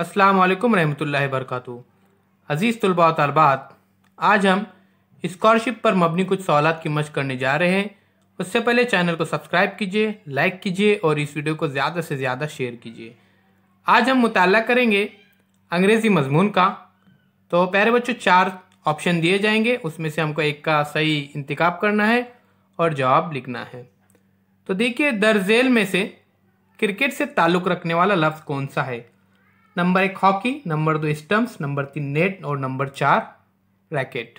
अस्सलाम रहमतुल्लाहि वरकत अज़ीज़ तलबा तलबात आज हम स्कॉलरशिप पर मबनी कुछ सवाल की मश करने जा रहे हैं उससे पहले चैनल को सब्सक्राइब कीजिए लाइक कीजिए और इस वीडियो को ज़्यादा से ज़्यादा शेयर कीजिए आज हम मुताल करेंगे अंग्रेज़ी मजमून का तो प्यारे बच्चों चार ऑप्शन दिए जाएंगे उसमें से हमको एक का सही इंतखब करना है और जवाब लिखना है तो देखिए दर्जेल में से क्रिकेट से ताल्लुक़ रखने वाला लफ्ज़ कौन सा है नंबर एक हॉकी नंबर दो स्टम्प्स नंबर तीन नेट और नंबर चार रैकेट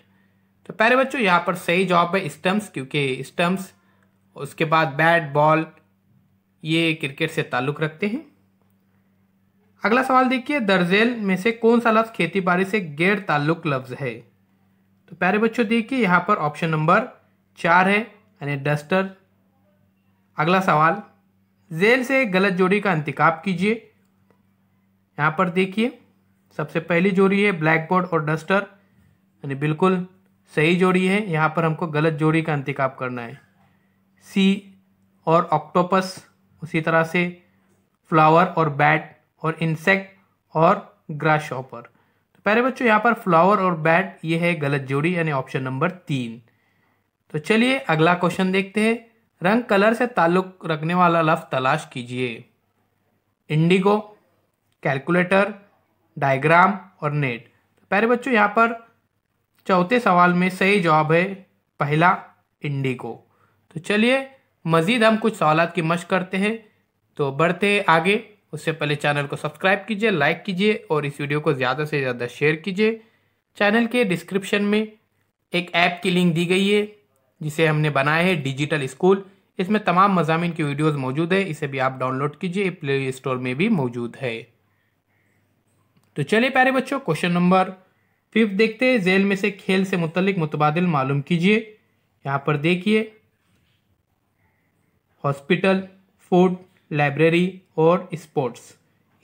तो प्यारे बच्चों यहाँ पर सही जवाब है स्टम्प्स क्योंकि स्टम्प्स उसके बाद बैट बॉल ये क्रिकेट से ताल्लुक़ रखते हैं अगला सवाल देखिए दर्जेल में से कौन सा लफ्ज़ खेती बाड़ी से गैर ताल्लुक लफ्ज़ है तो प्यारे बच्चों देखिए यहाँ पर ऑप्शन नंबर चार है यानी डस्टर अगला सवाल जेल से गलत जोड़ी का इंतकाब कीजिए यहाँ पर देखिए सबसे पहली जोड़ी है ब्लैक बोर्ड और डस्टर यानी बिल्कुल सही जोड़ी है यहाँ पर हमको गलत जोड़ी का अंतिकाब करना है सी और ऑक्टोपस उसी तरह से फ्लावर और बैट और इंसेक्ट और ग्रास शॉपर तो पहले बच्चों यहाँ पर फ्लावर और बैट ये है गलत जोड़ी यानी ऑप्शन नंबर तीन तो चलिए अगला क्वेश्चन देखते हैं रंग कलर से ताल्लुक़ रखने वाला लफ तलाश कीजिए इंडिगो कैलकुलेटर डायग्राम और नेट तो प्यारे बच्चों यहाँ पर चौथे सवाल में सही जवाब है पहला इंडिगो तो चलिए मज़ीद हम कुछ सवाल की मश करते हैं तो बढ़ते हैं आगे उससे पहले चैनल को सब्सक्राइब कीजिए लाइक कीजिए और इस वीडियो को ज़्यादा से ज़्यादा शेयर कीजिए चैनल के डिस्क्रिप्शन में एक ऐप की लिंक दी गई है जिसे हमने बनाया है डिजिटल स्कूल इसमें तमाम मजामी की वीडियोज़ मौजूद है इसे भी आप डाउनलोड कीजिए प्ले स्टोर में भी मौजूद है तो चलिए प्यारे बच्चों क्वेश्चन नंबर फिफ्थ देखते हैं जेल में से खेल से मुतलिक मुतबादल मालूम कीजिए यहाँ पर देखिए हॉस्पिटल फूड लाइब्रेरी और स्पोर्ट्स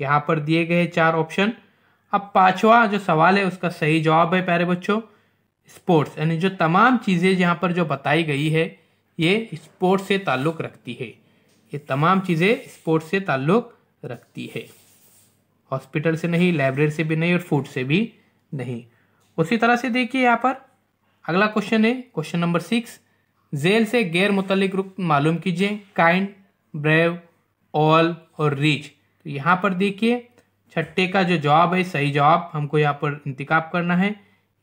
यहाँ पर दिए गए चार ऑप्शन अब पांचवा जो सवाल है उसका सही जवाब है प्यारे बच्चों स्पोर्ट्स यानी जो तमाम चीज़ें यहाँ पर जो बताई गई है ये स्पोर्ट्स से ताल्लुक़ रखती है ये तमाम चीज़ें स्पोर्ट्स से ताल्लुक़ रखती है हॉस्पिटल से नहीं लाइब्रेरी से भी नहीं और फूड से भी नहीं उसी तरह से देखिए यहाँ पर अगला क्वेश्चन है क्वेश्चन नंबर सिक्स जेल से गैर मुतल ग्रुप मालूम कीजिए काइंड ब्रेव ऑल और रिच तो यहाँ पर देखिए छठे का जो जवाब है सही जवाब हमको यहाँ पर इंतकाब करना है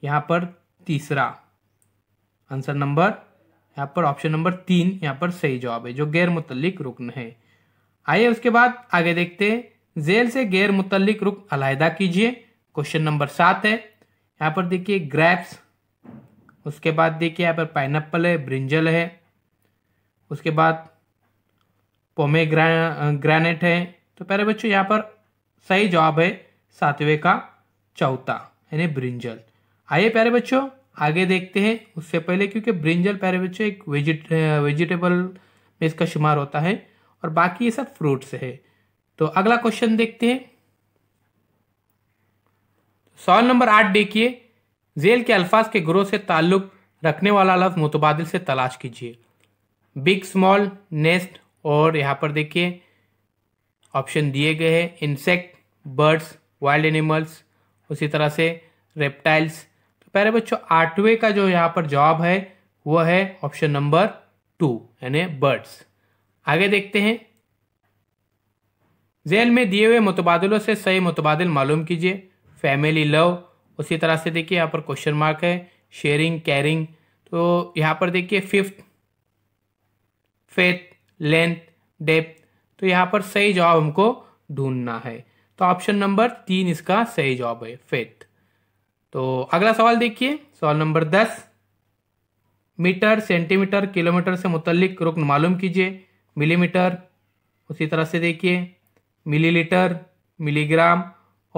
यहाँ पर तीसरा आंसर नंबर यहाँ पर ऑप्शन नंबर तीन यहाँ पर सही जवाब है जो गैर मुतलिक रुकन है आइए उसके बाद आगे देखते हैं जेल से गैर मुतलिक रुक अलायदा कीजिए क्वेश्चन नंबर सात है यहाँ पर देखिए ग्रैप्स उसके बाद देखिए यहाँ पर पाइनएप्पल है ब्रिंजल है उसके बाद पोमे ग्रेनेट है तो पहले बच्चों यहाँ पर सही जवाब है सातवें का चौथा यानी ब्रिंजल आइए प्यारे बच्चों आगे देखते हैं उससे पहले क्योंकि ब्रिंजल प्यारे बच्चों एक वेजिट वेजिटेबल में इसका शुमार होता है और बाकी ये सब फ्रूट्स है तो अगला क्वेश्चन देखते हैं सवाल नंबर आठ देखिए जेल के अल्फाज के ग्रोह से ताल्लुक रखने वाला लफ्ज मुतबादल से तलाश कीजिए बिग स्मॉल नेस्ट और यहाँ पर देखिए ऑप्शन दिए गए हैं इंसेक्ट बर्ड्स वाइल्ड एनिमल्स उसी तरह से रेप्टाइल्स तो पहले बच्चों आठवें का जो यहाँ पर जवाब है वह है ऑप्शन नंबर टू यानी बर्ड्स आगे देखते हैं जेल में दिए हुए मुतबादलों से सही मुतबादल मालूम कीजिए फैमिली लव उसी तरह से देखिए यहाँ पर क्वेश्चन मार्क है शेयरिंग कैरिंग तो यहाँ पर देखिए फिफ्थ फेथ लेंथ डेप्थ तो यहाँ पर सही जवाब हमको ढूंढना है तो ऑप्शन नंबर तीन इसका सही जवाब है फेथ तो अगला सवाल देखिए सवाल नंबर दस मीटर सेंटीमीटर किलोमीटर से मुतलिक रुकन मालूम कीजिए मिलीमीटर उसी तरह से देखिए मिलीलीटर मिलीग्राम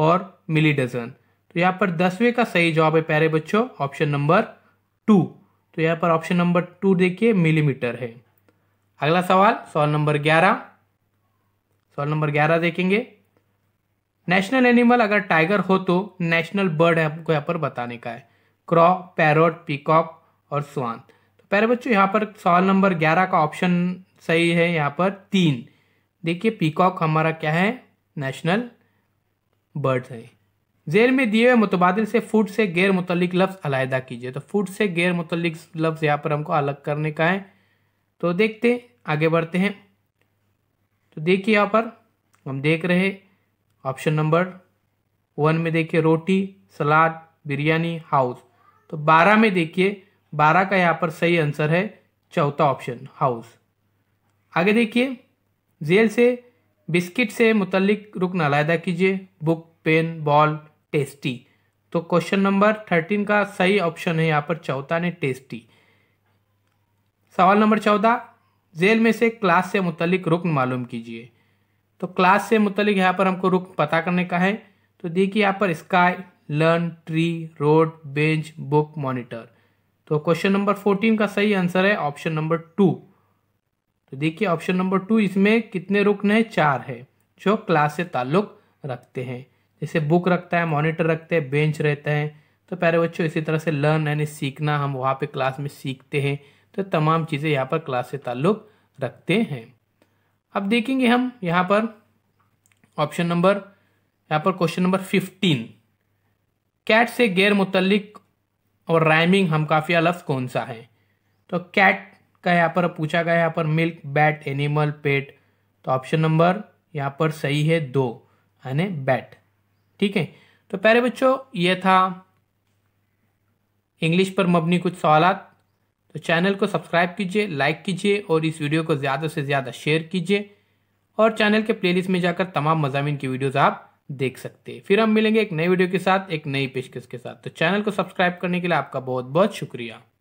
और मिली डजन तो यहाँ पर दसवें का सही जवाब है प्यारे बच्चों ऑप्शन नंबर टू तो यहाँ पर ऑप्शन नंबर टू देखिए मिलीमीटर है अगला सवाल सवाल नंबर ग्यारह सवाल नंबर ग्यारह देखेंगे नेशनल एनिमल अगर टाइगर हो तो नेशनल बर्ड है आपको यहाँ पर बताने का है क्रॉ पैरोट पीकॉक और स्वान तो प्यारे बच्चों यहाँ पर सवाल नंबर ग्यारह का ऑप्शन सही है यहाँ पर तीन देखिए पीकॉक हमारा क्या है नेशनल बर्ड है जेर में दिए हुए मुतबाद से फूड से गैर मुतलिक लफ्ज़ अलहदा कीजिए तो फूड से गैर मुतलिक लफ्ज़ यहाँ पर हमको अलग करने का है तो देखते आगे बढ़ते हैं तो देखिए यहाँ पर हम देख रहे ऑप्शन नंबर वन में देखिए रोटी सलाद बिरयानी हाउस तो बारह में देखिए बारह का यहाँ पर सही आंसर है चौथा ऑप्शन हाउस आगे देखिए जेल से बिस्किट से मुतलिक रुकन अलादा कीजिए बुक पेन बॉल टेस्टी तो क्वेश्चन नंबर थर्टीन का सही ऑप्शन है यहाँ पर चौथा ने टेस्टी सवाल नंबर चौदह जेल में से क्लास से मुतलिक रुकन मालूम कीजिए तो क्लास से मुतलिक यहाँ पर हमको रुकन पता करने का है तो देखिए यहाँ पर sky learn tree road bench book monitor तो क्वेश्चन नंबर फोर्टीन का सही आंसर है ऑप्शन नंबर टू तो देखिए ऑप्शन नंबर टू इसमें कितने रुकन है चार है जो क्लास से ताल्लुक रखते हैं जैसे बुक रखता है मॉनिटर रखते हैं बेंच रहता है तो प्यारे बच्चों इसी तरह से लर्न यानी सीखना हम वहाँ पे क्लास में सीखते हैं तो तमाम चीज़ें यहाँ पर क्लास से ताल्लुक रखते हैं अब देखेंगे हम यहाँ पर ऑप्शन नंबर यहाँ पर क्वेश्चन नंबर फिफ्टीन कैट से गैर मुतलक और राइमिंग हम काफिया लफ्ज़ कौन सा है तो कैट का यहाँ पर पूछा गया यहाँ पर मिल्क बैट एनिमल पेट तो ऑप्शन नंबर यहाँ पर सही है दो यानी बैट ठीक है तो प्यारे बच्चों ये था इंग्लिश पर मबनी कुछ सवाल तो चैनल को सब्सक्राइब कीजिए लाइक कीजिए और इस वीडियो को ज़्यादा से ज़्यादा शेयर कीजिए और चैनल के प्लेलिस्ट में जाकर तमाम मजामी की वीडियोज़ आप देख सकते हैं फिर हम मिलेंगे एक नई वीडियो के साथ एक नई पेशकश के साथ तो चैनल को सब्सक्राइब करने के लिए आपका बहुत बहुत शुक्रिया